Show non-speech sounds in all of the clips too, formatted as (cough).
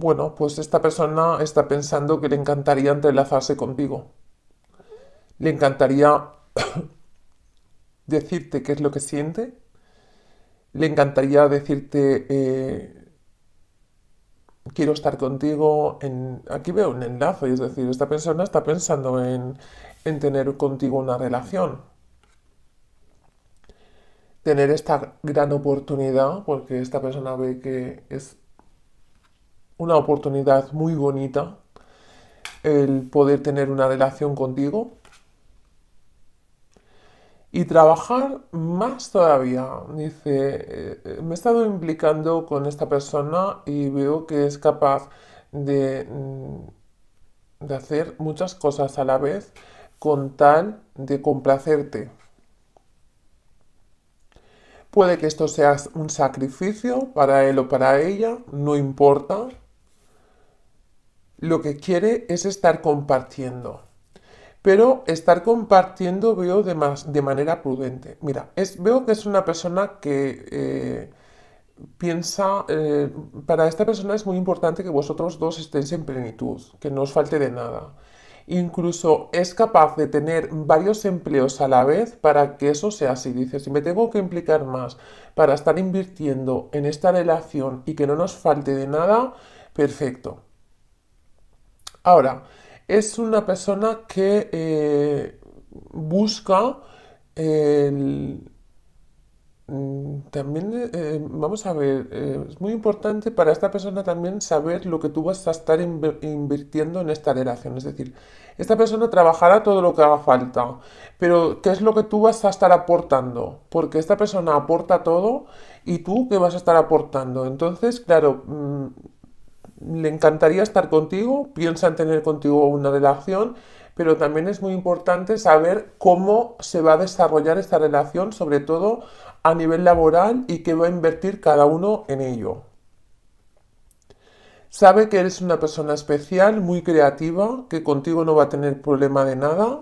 Bueno, pues esta persona está pensando que le encantaría entrelazarse contigo. Le encantaría (coughs) decirte qué es lo que siente. Le encantaría decirte, eh, quiero estar contigo. En... Aquí veo un enlace, es decir, esta persona está pensando en tener contigo una relación. Tener esta gran oportunidad, porque esta persona ve que es una oportunidad muy bonita el poder tener una relación contigo y trabajar más todavía. Dice, eh, eh, me he estado implicando con esta persona y veo que es capaz de, mm, de hacer muchas cosas a la vez con tal de complacerte. Puede que esto sea un sacrificio para él o para ella, no importa, lo que quiere es estar compartiendo. Pero estar compartiendo veo de, de manera prudente. Mira, veo que es una persona que eh, piensa, eh, para esta persona es muy importante que vosotros dos estéis en plenitud, que no os falte de nada. Incluso es capaz de tener varios empleos a la vez para que eso sea así. Dice, si me tengo que implicar más para estar invirtiendo en esta relación y que no nos falte de nada, perfecto. Ahora, es una persona que eh, busca mm, también, eh, vamos a ver, eh, es muy importante para esta persona también saber lo que tú vas a estar invirtiendo en esta relación. Es decir, esta persona trabajará todo lo que haga falta, pero ¿qué es lo que tú vas a estar aportando? Porque esta persona aporta todo y tú qué vas a estar aportando. Entonces, claro... Mm, le encantaría estar contigo, piensa en tener contigo una relación, pero también es muy importante saber cómo se va a desarrollar esta relación, sobre todo a nivel laboral y qué va a invertir cada uno en ello. Sabe que eres una persona especial, muy creativa, que contigo no va a tener problema de nada,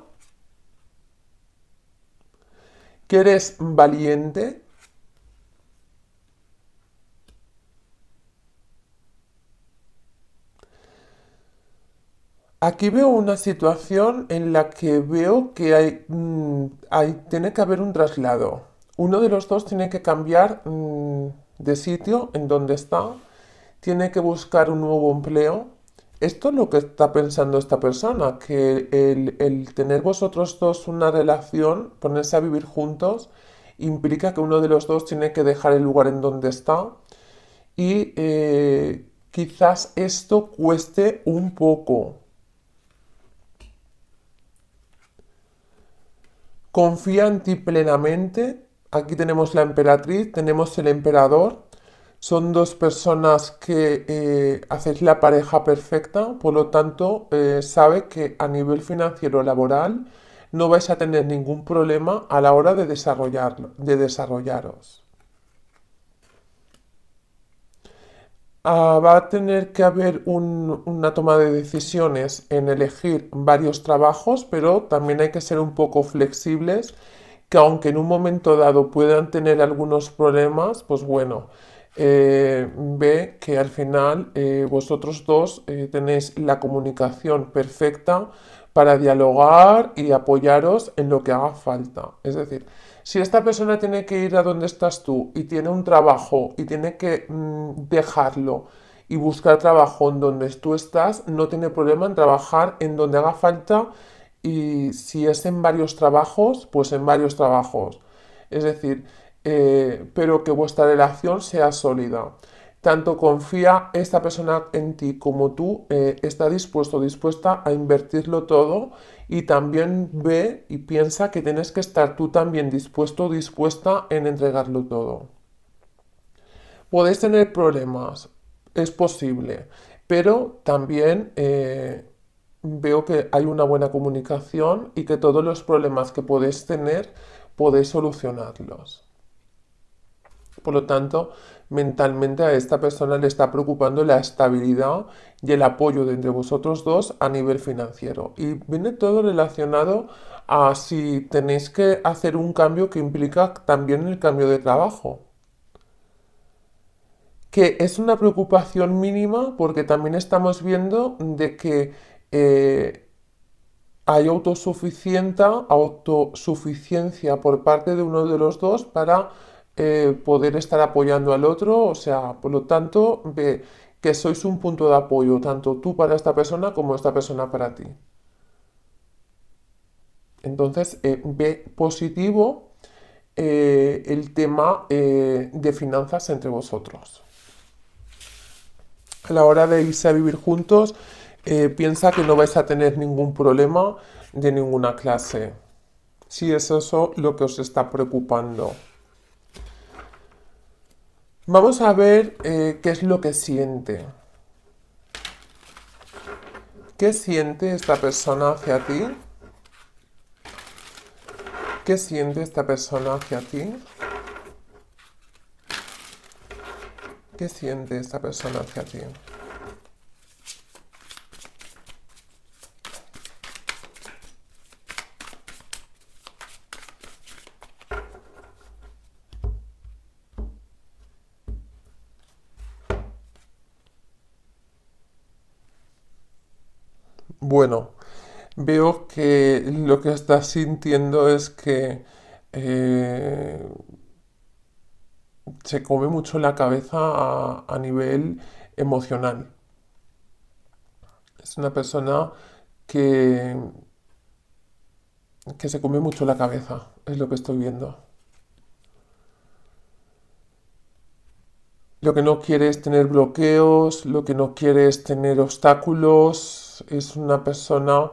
que eres valiente, Aquí veo una situación en la que veo que mm, hay, tiene que haber un traslado. Uno de los dos tiene que cambiar mm, de sitio en donde está, tiene que buscar un nuevo empleo. Esto es lo que está pensando esta persona, que el, tener vosotros dos una relación, ponerse a vivir juntos, implica que uno de los dos tiene que dejar el lugar en donde está y eh, quizás esto cueste un poco confía en ti plenamente. Aquí tenemos la emperatriz, tenemos el emperador. Son dos personas que eh, hacéis la pareja perfecta, por lo tanto, eh, sabe que a nivel financiero laboral no vais a tener ningún problema a la hora de, de desarrollaros. Ah, va a tener que haber una toma de decisiones en elegir varios trabajos, pero también hay que ser un poco flexibles, que aunque en un momento dado puedan tener algunos problemas, pues bueno, eh, ve que al final eh, vosotros dos eh, tenéis la comunicación perfecta para dialogar y apoyaros en lo que haga falta. Es decir, si esta persona tiene que ir a donde estás tú y tiene un trabajo y tiene que mm, dejarlo y buscar trabajo en donde tú estás, no tiene problema en trabajar en donde haga falta y si es en varios trabajos, pues en varios trabajos. Es decir, eh, pero que vuestra relación sea sólida tanto confía esta persona en ti como tú eh, está dispuesto, dispuesta a invertirlo todo y también ve y piensa que tienes que estar tú también dispuesto, dispuesta en entregarlo todo. Podéis tener problemas, es posible, pero también eh, veo que hay una buena comunicación y que todos los problemas que podéis tener podéis solucionarlos. Por lo tanto, mentalmente a esta persona le está preocupando la estabilidad y el apoyo de entre vosotros dos a nivel financiero. Y viene todo relacionado a si tenéis que hacer un cambio que implica también el cambio de trabajo. Que es una preocupación mínima porque también estamos viendo de que eh, hay autosuficiencia por parte de uno de los dos para eh, poder estar apoyando al otro, o sea, por lo tanto, ve que sois un punto de apoyo, tanto tú para esta persona como esta persona para ti. Entonces, eh, ve positivo eh, el tema de finanzas entre vosotros. A la hora de irse a vivir juntos, piensa que no vais a tener ningún problema de ninguna clase. Si es eso lo que os está preocupando. Vamos a ver eh, qué es lo que siente. ¿Qué siente esta persona hacia ti? ¿Qué siente esta persona hacia ti? ¿Qué siente esta persona hacia ti? bueno, veo que lo que estás sintiendo es que eh, se come mucho la cabeza a, nivel emocional. Es una persona que, que se come mucho la cabeza, es lo que estoy viendo. Lo que no quiere es tener bloqueos, lo que no quiere es tener obstáculos, es, una persona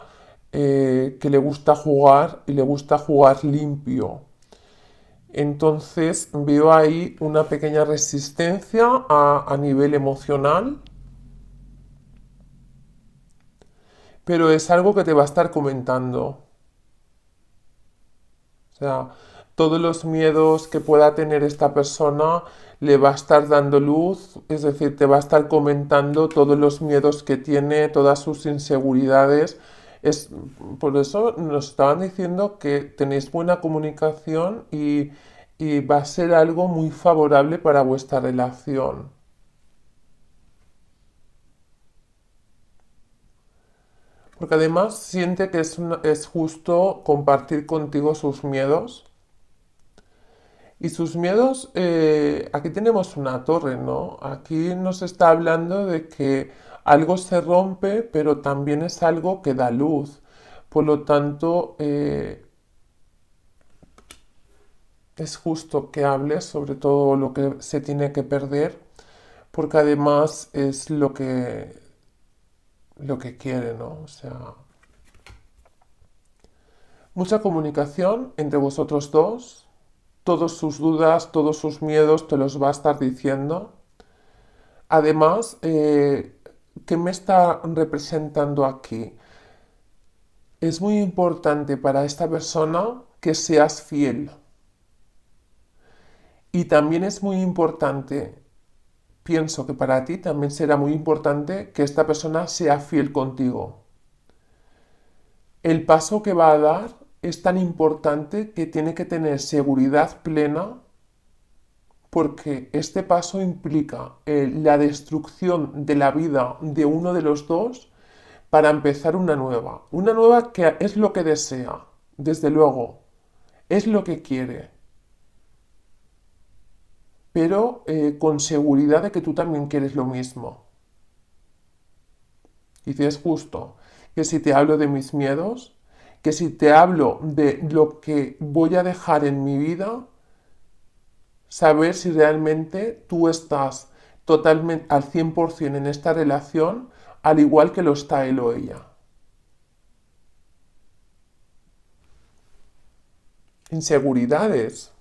eh, que le gusta jugar y le gusta jugar limpio. Entonces veo ahí una pequeña resistencia a, a nivel emocional, pero es algo que te va a estar comentando. O sea, todos los miedos que pueda tener esta persona le va a estar dando luz, es decir, te va a estar comentando todos los miedos que tiene, todas sus inseguridades. por eso nos estaban diciendo que tenéis buena comunicación y, va a ser algo muy favorable para vuestra relación. Porque además siente que es justo compartir contigo sus miedos y sus miedos, eh, aquí tenemos una torre, ¿no? Aquí nos está hablando de que algo se rompe, pero también es algo que da luz. Por lo tanto, eh, es justo que hable sobre todo lo que se tiene que perder, porque además es lo que, lo que quiere, ¿no? O sea, mucha comunicación entre vosotros dos Todas sus dudas, todos sus miedos, te los va a estar diciendo. Además, eh, ¿qué me está representando aquí? Es muy importante para esta persona que seas fiel. Y también es muy importante, pienso que para ti también será muy importante que esta persona sea fiel contigo. El paso que va a dar es tan importante que tiene que tener seguridad plena porque este paso implica eh, la destrucción de la vida de uno de los dos para empezar una nueva. Una nueva que es lo que desea, desde luego, es lo que quiere, pero eh, con seguridad de que tú también quieres lo mismo. Y si es justo que si te hablo de mis miedos, que si te hablo de lo que voy a dejar en mi vida, saber si realmente tú estás totalmente al 100% en esta relación, al igual que lo está él o ella. Inseguridades.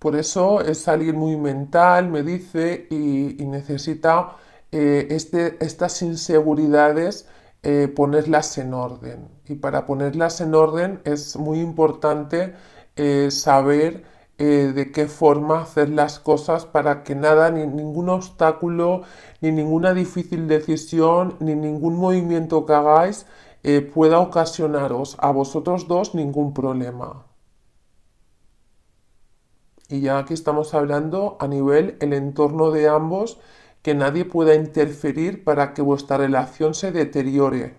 Por eso es alguien muy mental, me dice, y, y necesita eh, este, estas inseguridades, eh, ponerlas en orden. Y para ponerlas en orden es muy importante eh, saber de qué forma hacer las cosas para que nada, ni ningún obstáculo, ni ninguna difícil decisión, ni ningún movimiento que hagáis pueda ocasionaros a vosotros dos ningún problema. Y ya aquí estamos hablando a nivel el entorno de ambos que nadie pueda interferir para que vuestra relación se deteriore.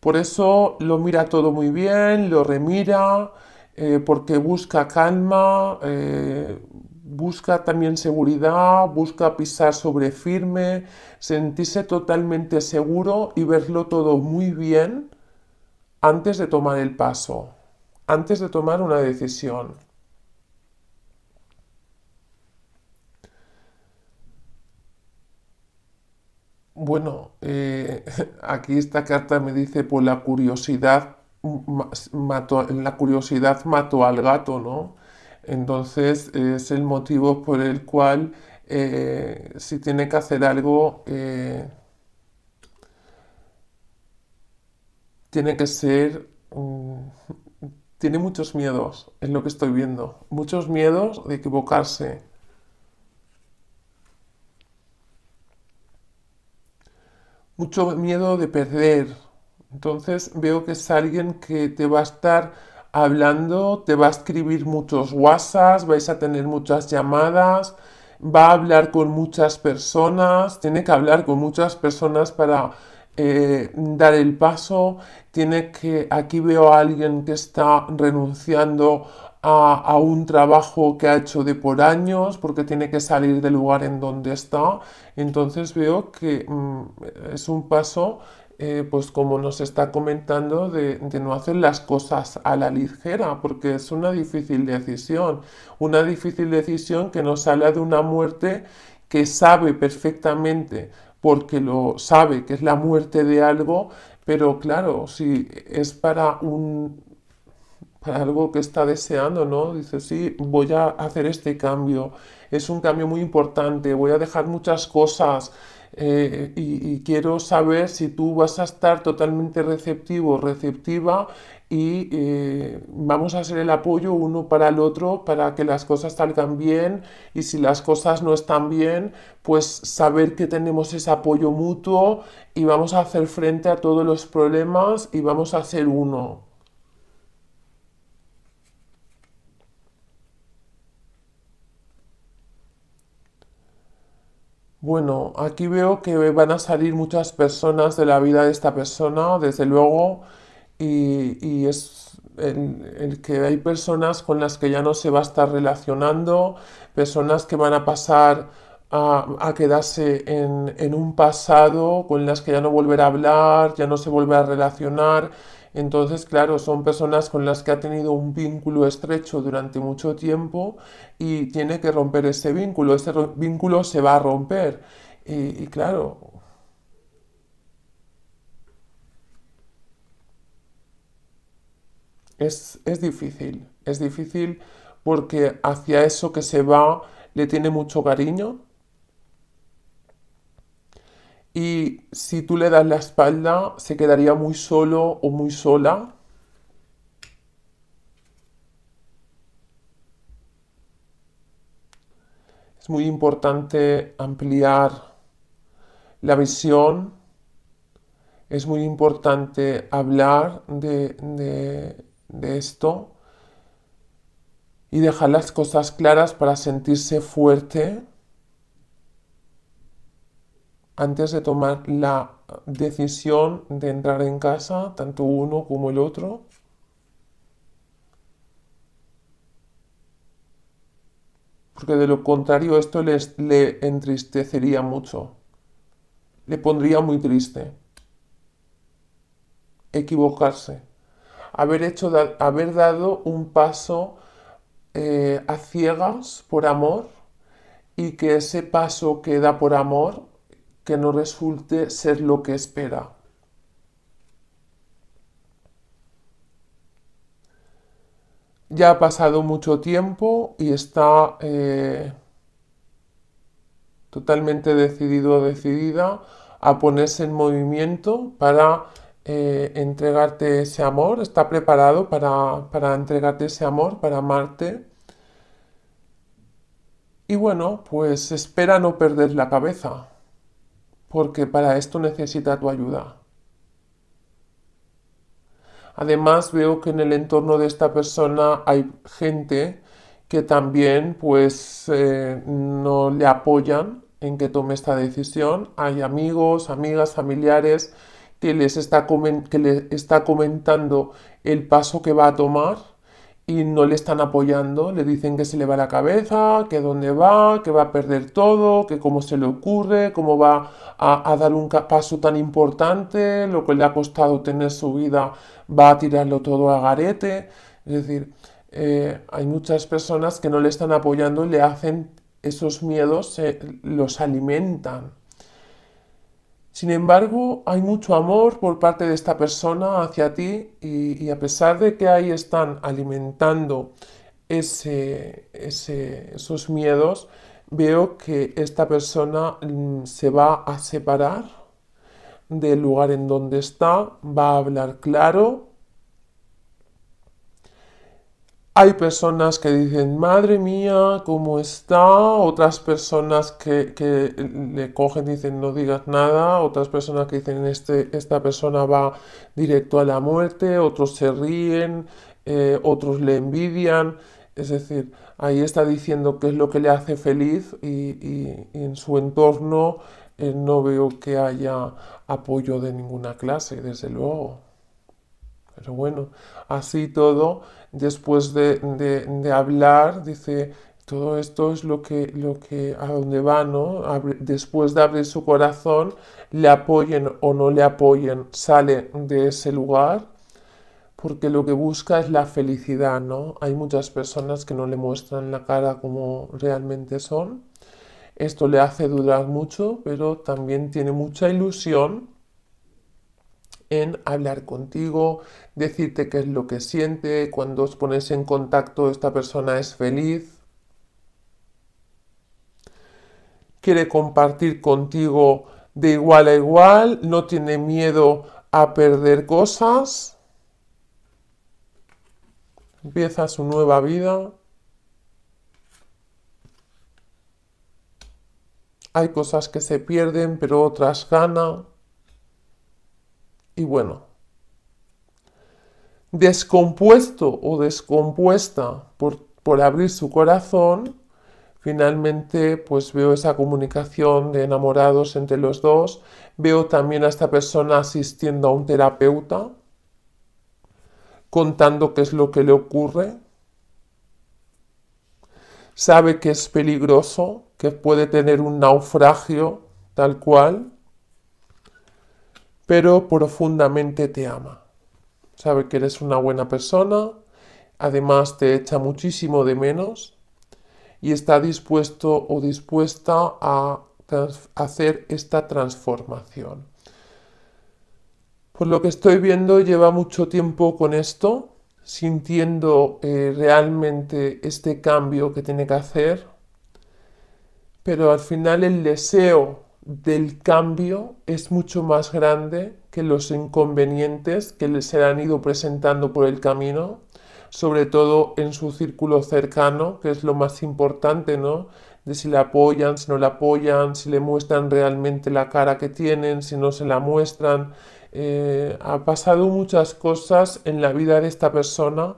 Por eso lo mira todo muy bien, lo remira, eh, porque busca calma, eh, busca también seguridad, busca pisar sobre firme, sentirse totalmente seguro y verlo todo muy bien antes de tomar el paso, antes de tomar una decisión. Bueno, eh, (laughs) aquí esta carta me dice, pues la curiosidad mató, la curiosidad mató al gato, ¿no? Entonces es el motivo por el cual eh, si tiene que hacer algo, eh, tiene que ser... Mm, tiene muchos miedos, es lo que estoy viendo. Muchos miedos de equivocarse, mucho miedo de perder. Entonces veo que es alguien que te va a estar hablando, te va a escribir muchos WhatsApp, vais a tener muchas llamadas, va a hablar con muchas personas, tiene que hablar con muchas personas para eh, dar el paso, tiene que, aquí veo a alguien que está renunciando a, un trabajo que ha hecho de por años porque tiene que salir del lugar en donde está. Entonces veo que mm, es un paso, eh, pues como nos está comentando, de, de, no hacer las cosas a la ligera porque es una difícil decisión. Una difícil decisión que nos habla de una muerte que sabe perfectamente porque lo sabe que es la muerte de algo, pero claro, si es para un algo que está deseando, ¿no? Dice, sí, voy a hacer este cambio, es un cambio muy importante, voy a dejar muchas cosas eh, y, quiero saber si tú vas a estar totalmente receptivo, receptiva y eh, vamos a hacer el apoyo uno para el otro para que las cosas salgan bien y si las cosas no están bien, pues saber que tenemos ese apoyo mutuo y vamos a hacer frente a todos los problemas y vamos a ser uno. Bueno, aquí veo que van a salir muchas personas de la vida de esta persona, desde luego, y, es el, que hay personas con las que ya no se va a estar relacionando, personas que van a pasar a, quedarse en, un pasado con las que ya no volver a hablar, ya no se vuelve a relacionar entonces, claro, son personas con las que ha tenido un vínculo estrecho durante mucho tiempo y tiene que romper ese vínculo. Ese vínculo se va a romper. y, claro, Es, es, difícil, es difícil porque hacia eso que se va le tiene mucho cariño, y si tú le das la espalda, se quedaría muy solo o muy sola. Es muy importante ampliar la visión. Es muy importante hablar de, esto y dejar las cosas claras para sentirse fuerte antes de tomar la decisión de entrar en casa, tanto uno como el otro? Porque de lo contrario esto les, le entristecería mucho, le pondría muy triste equivocarse, haber, hecho, haber dado un paso eh, a ciegas por amor y que ese paso queda por amor que no resulte ser lo que espera. Ya ha pasado mucho tiempo y está eh, totalmente decidido o decidida a ponerse en movimiento para eh, entregarte ese amor, está preparado para, para entregarte ese amor, para amarte. Y bueno, pues espera no perder la cabeza porque para esto necesita tu ayuda. Además veo que en el entorno de esta persona hay gente que también pues eh, no le apoyan en que tome esta decisión. Hay amigos, amigas, familiares que les que les está comentando el paso que va a tomar y no le están apoyando, le dicen que se le va la cabeza, que dónde va, que va a perder todo, que cómo se le ocurre, cómo va a, dar un paso tan importante, lo que le ha costado tener su vida, va a tirarlo todo a garete. Es decir, eh, hay muchas personas que no le están apoyando y le hacen esos miedos, los alimentan. Sin embargo, hay mucho amor por parte de esta persona hacia ti y, a pesar de que ahí están alimentando ese, esos miedos, veo que esta persona mm, se va a separar del lugar en donde está, va a hablar claro, Hay personas que dicen, madre mía, ¿cómo está? Otras personas que, le cogen dicen, no digas nada. Otras personas que dicen, este, esta persona va directo a la muerte. Otros se ríen, eh, otros le envidian. Es decir, ahí está diciendo qué es lo que le hace feliz y, en su entorno eh, no veo que haya apoyo de ninguna clase, desde luego. Pero bueno, así todo, después de, hablar, dice, todo esto es lo que, lo que a dónde va, ¿no? después de abrir su corazón, le apoyen o no le apoyen, sale de ese lugar, porque lo que busca es la felicidad, ¿no? Hay muchas personas que no le muestran la cara como realmente son. Esto le hace dudar mucho, pero también tiene mucha ilusión en hablar contigo, decirte qué es lo que siente, cuando os pones en contacto esta persona es feliz, quiere compartir contigo de igual a igual, no tiene miedo a perder cosas, empieza su nueva vida. Hay cosas que se pierden, pero otras ganan y bueno. Descompuesto o descompuesta por, abrir su corazón, finalmente pues veo esa comunicación de enamorados entre los dos, veo también a esta persona asistiendo a un terapeuta, contando qué es lo que le ocurre, sabe que es peligroso, que puede tener un naufragio tal cual, pero profundamente te ama. Sabe que eres una buena persona, además te echa muchísimo de menos y está dispuesto o dispuesta a hacer esta transformación. Por lo que estoy viendo, lleva mucho tiempo con esto, sintiendo eh, realmente este cambio que tiene que hacer, pero al final el deseo del cambio es mucho más grande que los inconvenientes que se han ido presentando por el camino, sobre todo en su círculo cercano, que es lo más importante, ¿no? De si le apoyan, si no le apoyan, si le muestran realmente la cara que tienen, si no se la muestran. Eh, ha pasado muchas cosas en la vida de esta persona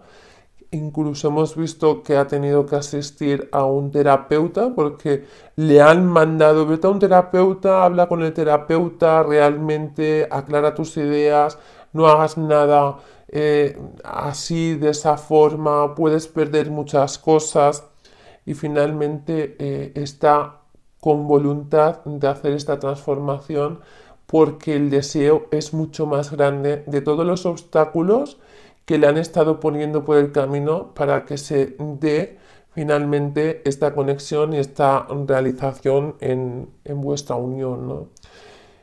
incluso hemos visto que ha tenido que asistir a un terapeuta porque le han mandado, vete a un terapeuta, habla con el terapeuta, realmente aclara tus ideas, no hagas nada eh, así, de esa forma, puedes perder muchas cosas. Y finalmente eh, está con voluntad de hacer esta transformación porque el deseo es mucho más grande de todos los obstáculos que le han estado poniendo por el camino para que se dé finalmente esta conexión y esta realización en, vuestra unión.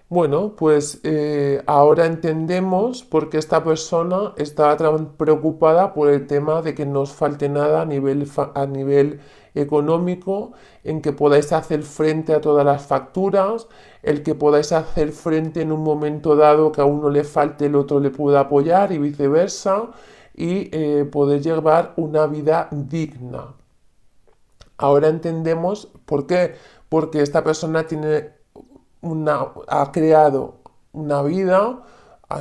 Bueno, pues eh, ahora entendemos por qué esta persona está preocupada por el tema de que no os falte nada a nivel, a nivel económico, en que podáis hacer frente a todas las facturas, el que podáis hacer frente en un momento dado que a uno le falte, el otro le pueda apoyar y viceversa, y eh, poder llevar una vida digna. Ahora entendemos por qué, porque esta persona tiene una, ha creado una vida,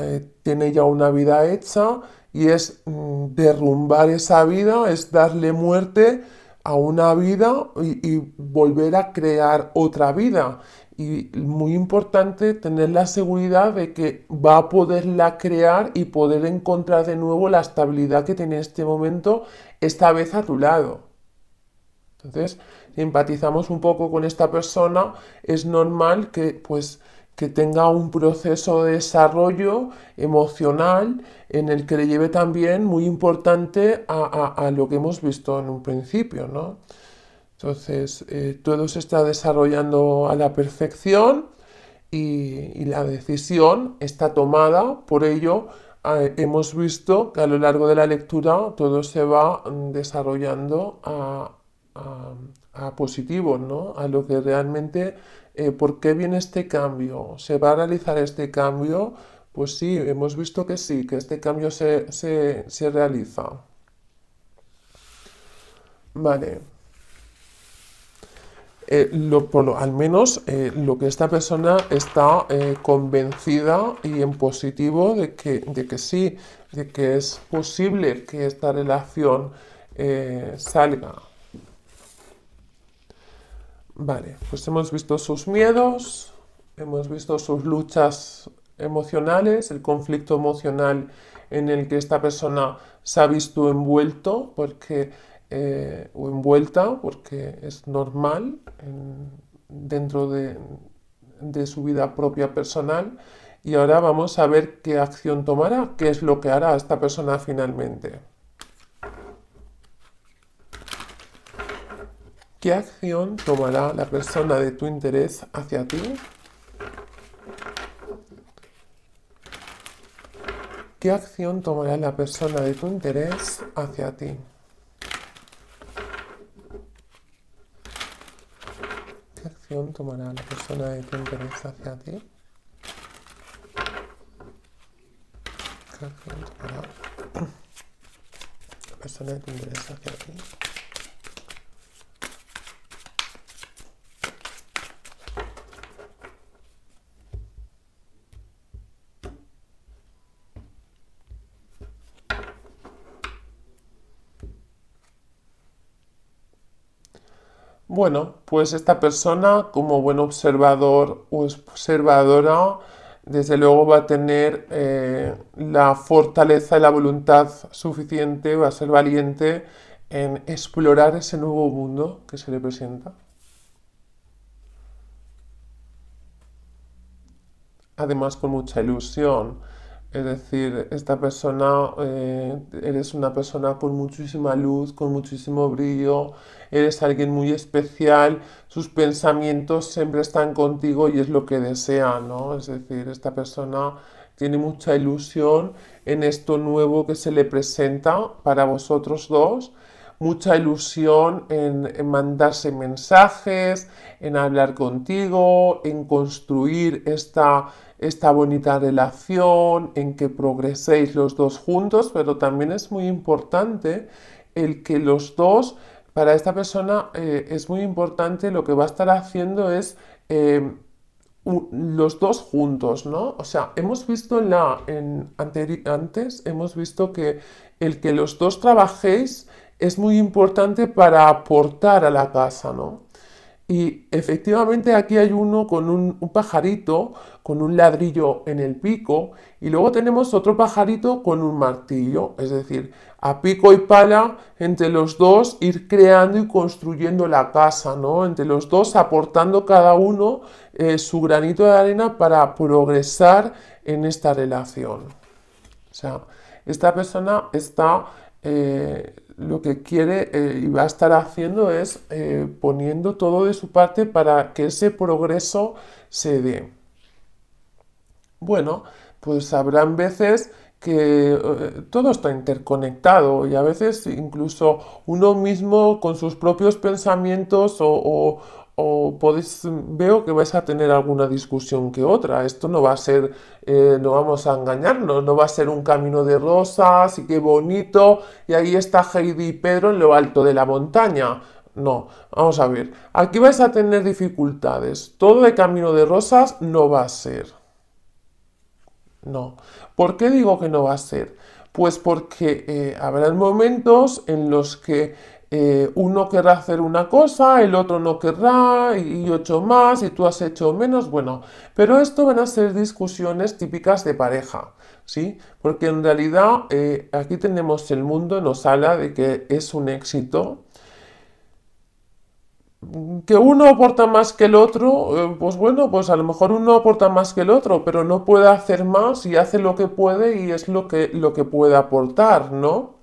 eh, tiene ya una vida hecha y es mm, derrumbar esa vida, es darle muerte a una vida y, volver a crear otra vida. Y muy importante tener la seguridad de que va a poderla crear y poder encontrar de nuevo la estabilidad que tiene este momento, esta vez a tu lado. Entonces, empatizamos un poco con esta persona, es normal que pues que tenga un proceso de desarrollo emocional en el que le lleve también muy importante a, lo que hemos visto en un principio, Entonces, eh, todo se está desarrollando a la perfección y, la decisión está tomada, por ello hemos visto que a lo largo de la lectura todo se va mm, desarrollando a a ¿no? A lo que realmente, eh, ¿por qué viene este cambio? ¿Se va a realizar este cambio? Pues sí, hemos visto que sí, que este cambio se, realiza. Vale. Eh, por al menos eh, lo que esta persona está convencida y en positivo de que, de que sí, de que es posible que esta relación salga. Vale, pues hemos visto sus miedos, hemos visto sus luchas emocionales, el conflicto emocional en el que esta persona se ha visto envuelto porque, eh, o envuelta, porque es normal dentro de, de su vida propia personal. Y ahora vamos a ver qué acción tomará, qué es lo que hará esta persona finalmente. ¿Qué acción tomará la persona de tu interés hacia ti? ¿Qué acción tomará la persona de tu interés hacia ti? ¿Qué acción tomará la persona de tu interés hacia ti? la persona de tu interés hacia ti? Bueno, pues esta persona como buen observador o observadora, desde luego va a tener eh, la fortaleza y la voluntad suficiente, va a ser valiente en explorar ese nuevo mundo que se le presenta. Además con mucha ilusión es decir, esta persona, eh, eres una persona con muchísima luz, con muchísimo brillo, eres alguien muy especial, sus pensamientos siempre están contigo y es lo que desea, ¿no? Es decir, esta persona tiene mucha ilusión en esto nuevo que se le presenta para vosotros dos mucha ilusión en, mandarse mensajes, en hablar contigo, en construir esta, esta bonita relación, en que progreséis los dos juntos, pero también es muy importante el que los dos, para esta persona eh, es muy importante lo que va a estar haciendo es... Eh, los dos juntos, ¿no? O sea, hemos visto en la antes hemos visto que el que los dos trabajéis es muy importante para aportar a la casa, ¿no? Y efectivamente aquí hay uno con un, pajarito, con un ladrillo en el pico, y luego tenemos otro pajarito con un martillo, es decir, a pico y pala, entre los dos ir creando y construyendo la casa, ¿no? Entre los dos aportando cada uno eh, su granito de arena para progresar en esta relación. O sea, esta persona está... Eh, lo que quiere eh, y va a estar haciendo es eh, poniendo todo de su parte para que ese progreso se dé. Bueno, pues habrán veces que eh, todo está interconectado y a veces incluso uno mismo con sus propios pensamientos o, o podéis, veo que vais a tener alguna discusión que otra. Esto no va a ser, eh, no vamos a engañarnos, no va a ser un camino de rosas y qué bonito, y ahí está Heidi y Pedro en lo alto de la montaña. No, vamos a ver, aquí vais a tener dificultades. Todo de camino de rosas no va a ser. No. ¿Por qué digo que no va a ser? Pues porque eh, habrá momentos en los que eh, uno querrá hacer una cosa, el otro no querrá, y ocho más, y tú has hecho menos, bueno, pero esto van a ser discusiones típicas de pareja, ¿sí? Porque en realidad eh, aquí tenemos el mundo, nos habla de que es un éxito, que uno aporta más que el otro, eh, pues bueno, pues a lo mejor uno aporta más que el otro, pero no puede hacer más y hace lo que puede y es lo que, lo que puede aportar, ¿no?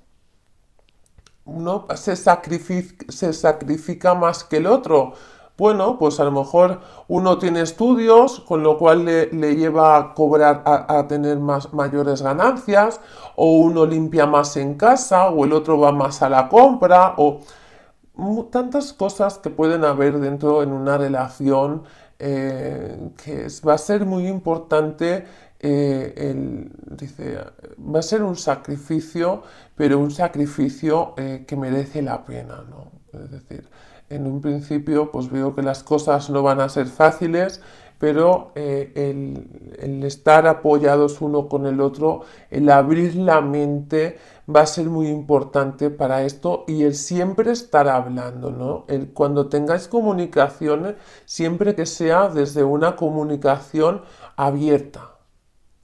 Uno se sacrifica, se sacrifica más que el otro. Bueno, pues a lo mejor uno tiene estudios, con lo cual le, lleva a cobrar, a, tener más, mayores ganancias, o uno limpia más en casa, o el otro va más a la compra, o tantas cosas que pueden haber dentro en una relación eh, que va a ser muy importante eh, dice, va a ser un sacrificio, pero un sacrificio eh, que merece la pena, ¿no? Es decir, en un principio pues veo que las cosas no van a ser fáciles, pero eh, el, estar apoyados uno con el otro, el abrir la mente va a ser muy importante para esto y el siempre estar hablando, ¿no? El, cuando tengáis comunicaciones, siempre que sea desde una comunicación abierta,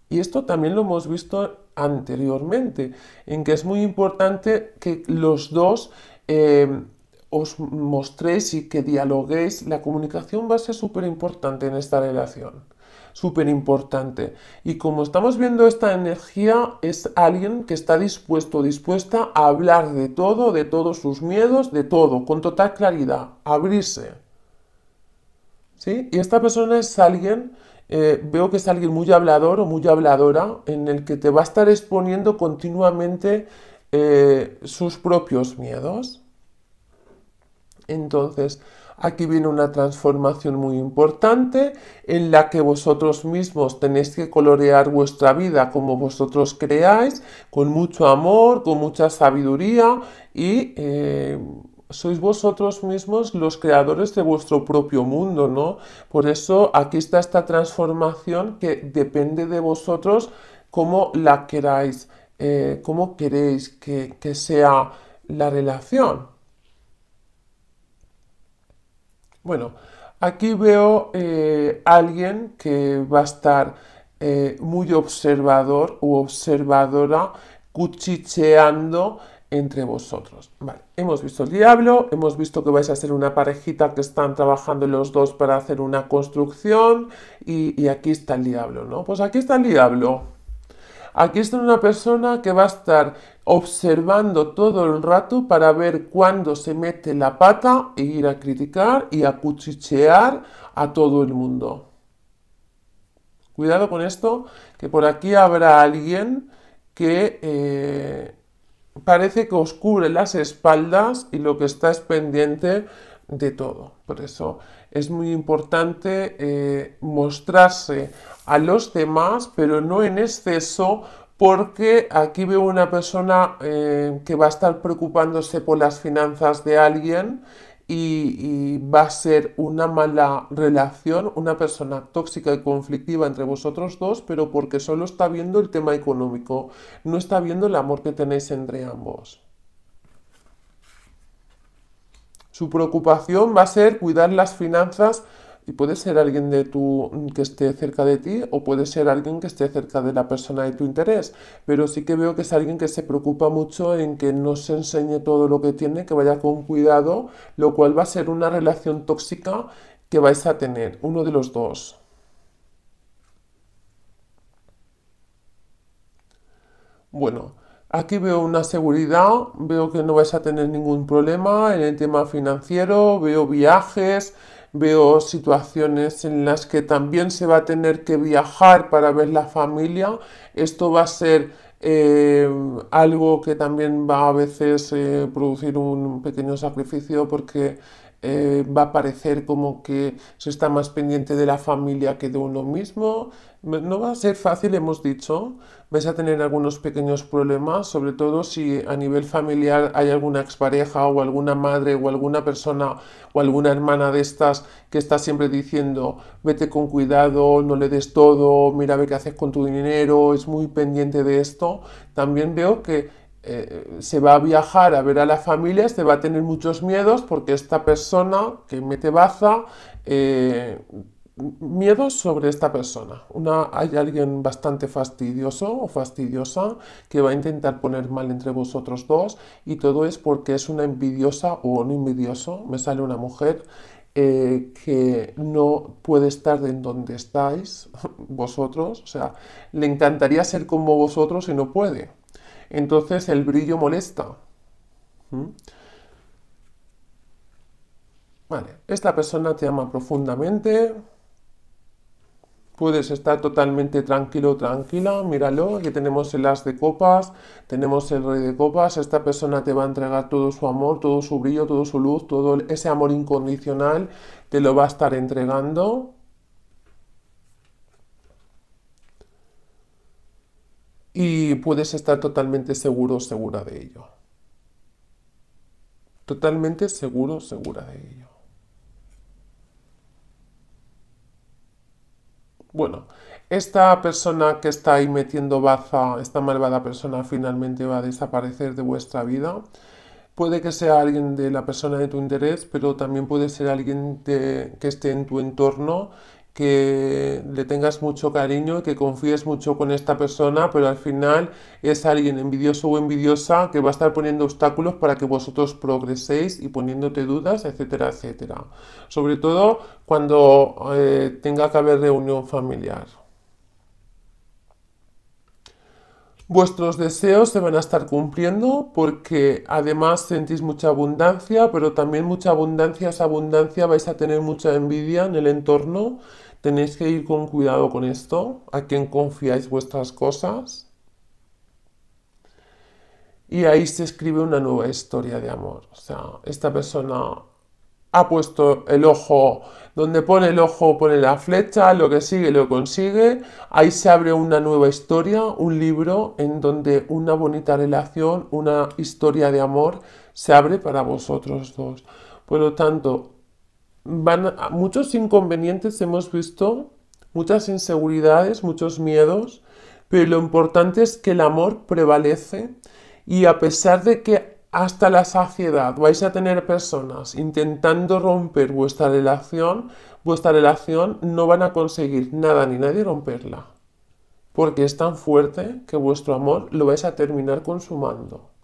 y esto también lo hemos visto anteriormente, en que es muy importante que los dos eh, os mostréis y que dialoguéis. La comunicación va a ser súper importante en esta relación. Súper importante. Y como estamos viendo esta energía, es alguien que está dispuesto, dispuesta a hablar de todo, de todos sus miedos, de todo, con total claridad, abrirse. ¿Sí? Y esta persona es alguien eh, veo que es alguien muy hablador o muy habladora, en el que te va a estar exponiendo continuamente eh, sus propios miedos. Entonces, aquí viene una transformación muy importante en la que vosotros mismos tenéis que colorear vuestra vida como vosotros creáis, con mucho amor, con mucha sabiduría y... Eh, sois vosotros mismos los creadores de vuestro propio mundo, ¿no? Por eso aquí está esta transformación que depende de vosotros cómo la queráis, eh, cómo queréis que, sea la relación. Bueno, aquí veo a eh, alguien que va a estar eh, muy observador u observadora, cuchicheando entre vosotros. Vale, hemos visto el diablo, hemos visto que vais a ser una parejita que están trabajando los dos para hacer una construcción y, aquí está el diablo, ¿no? Pues aquí está el diablo. Aquí está una persona que va a estar observando todo el rato para ver cuándo se mete la pata e ir a criticar y a cuchichear a todo el mundo. Cuidado con esto, que por aquí habrá alguien que eh, parece que os cubre las espaldas y lo que está es pendiente de todo. Por eso es muy importante eh, mostrarse a los demás, pero no en exceso, porque aquí veo una persona eh, que va a estar preocupándose por las finanzas de alguien y, va a ser una mala relación, una persona tóxica y conflictiva entre vosotros dos, pero porque solo está viendo el tema económico, no está viendo el amor que tenéis entre ambos. Su preocupación va a ser cuidar las finanzas y puede ser alguien de tu, mm, que esté cerca de ti o puede ser alguien que esté cerca de la persona de tu interés. Pero sí que veo que es alguien que se preocupa mucho en que no se enseñe todo lo que tiene, que vaya con cuidado, lo cual va a ser una relación tóxica que vais a tener, uno de los dos. Bueno, Aquí veo una seguridad, veo que no vais a tener ningún problema en el tema financiero, veo viajes, veo situaciones en las que también se va a tener que viajar para ver la familia. Esto va a ser eh, algo que también va a veces eh, producir un pequeño sacrificio porque eh, va a parecer como que se está más pendiente de la familia que de uno mismo no va a ser fácil, hemos dicho. Vais a tener algunos pequeños problemas, sobre todo si a nivel familiar hay alguna expareja o alguna madre o alguna persona o alguna hermana de estas que está siempre diciendo, vete con cuidado, no le des todo, mira a ver qué haces con tu dinero, es muy pendiente de esto. También veo que eh, se va a viajar a ver a la familia, se va a tener muchos miedos porque esta persona que mete baza... Eh, Miedo sobre esta persona. Una, hay alguien bastante fastidioso o fastidiosa que va a intentar poner mal entre vosotros dos y todo es porque es una envidiosa o un envidioso. Me sale una mujer eh, que no puede estar en donde estáis (laughs) vosotros. O sea, le encantaría ser como vosotros y no puede. Entonces el brillo molesta. ¿Mm? Vale, esta persona te ama profundamente, puedes estar totalmente tranquilo, tranquila, míralo, aquí tenemos el as de copas, tenemos el rey de copas, esta persona te va a entregar todo su amor, todo su brillo, todo su luz, todo ese amor incondicional, te lo va a estar entregando. Y puedes estar totalmente seguro, segura de ello. Totalmente seguro, segura de ello. bueno, esta persona que está ahí metiendo baza, esta malvada persona finalmente va a desaparecer de vuestra vida. Puede que sea alguien de la persona de tu interés, pero también puede ser alguien de, que esté en tu entorno que le tengas mucho cariño, que confíes mucho con esta persona, pero al final es alguien envidioso o envidiosa que va a estar poniendo obstáculos para que vosotros progreséis y poniéndote dudas, etcétera, etcétera. Sobre todo cuando eh, tenga que haber reunión familiar. Vuestros deseos se van a estar cumpliendo porque además sentís mucha abundancia, pero también mucha abundancia, esa abundancia vais a tener mucha envidia en el entorno Tenéis que ir con cuidado con esto, a quien confiáis vuestras cosas. Y ahí se escribe una nueva historia de amor. O sea, esta persona ha puesto el ojo, donde pone el ojo pone la flecha, lo que sigue lo consigue, ahí se abre una nueva historia, un libro en donde una bonita relación, una historia de amor se abre para vosotros dos. Por lo tanto, muchos inconvenientes hemos visto, muchas inseguridades, muchos miedos, pero lo importante es que el amor prevalece y a pesar de que hasta la saciedad vais a tener personas intentando romper vuestra relación, vuestra relación no van a conseguir nada ni nadie romperla, porque es tan fuerte que vuestro amor lo vais a terminar consumando.